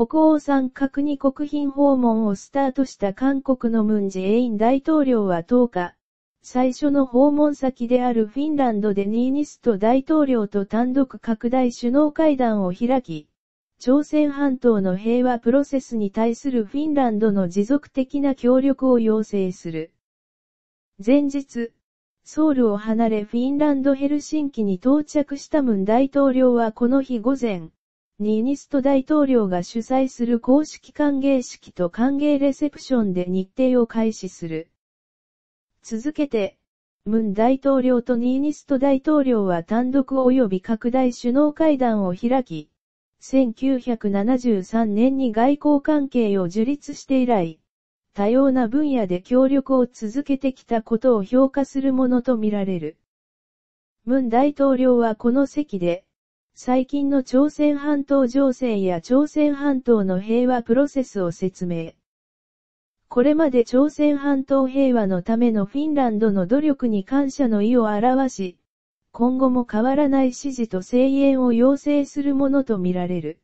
北欧三角に国賓訪問をスタートした韓国のムンジェイン大統領は10日、最初の訪問先であるフィンランドでニーニスト大統領と単独拡大首脳会談を開き、朝鮮半島の平和プロセスに対するフィンランドの持続的な協力を要請する。前日、ソウルを離れフィンランドヘルシンキに到着したムン大統領はこの日午前、ニーニスト大統領が主催する公式歓迎式と歓迎レセプションで日程を開始する。続けて、ムン大統領とニーニスト大統領は単独及び拡大首脳会談を開き、1973年に外交関係を樹立して以来、多様な分野で協力を続けてきたことを評価するものとみられる。ムン大統領はこの席で、最近の朝鮮半島情勢や朝鮮半島の平和プロセスを説明。これまで朝鮮半島平和のためのフィンランドの努力に感謝の意を表し、今後も変わらない支持と声援を要請するものとみられる。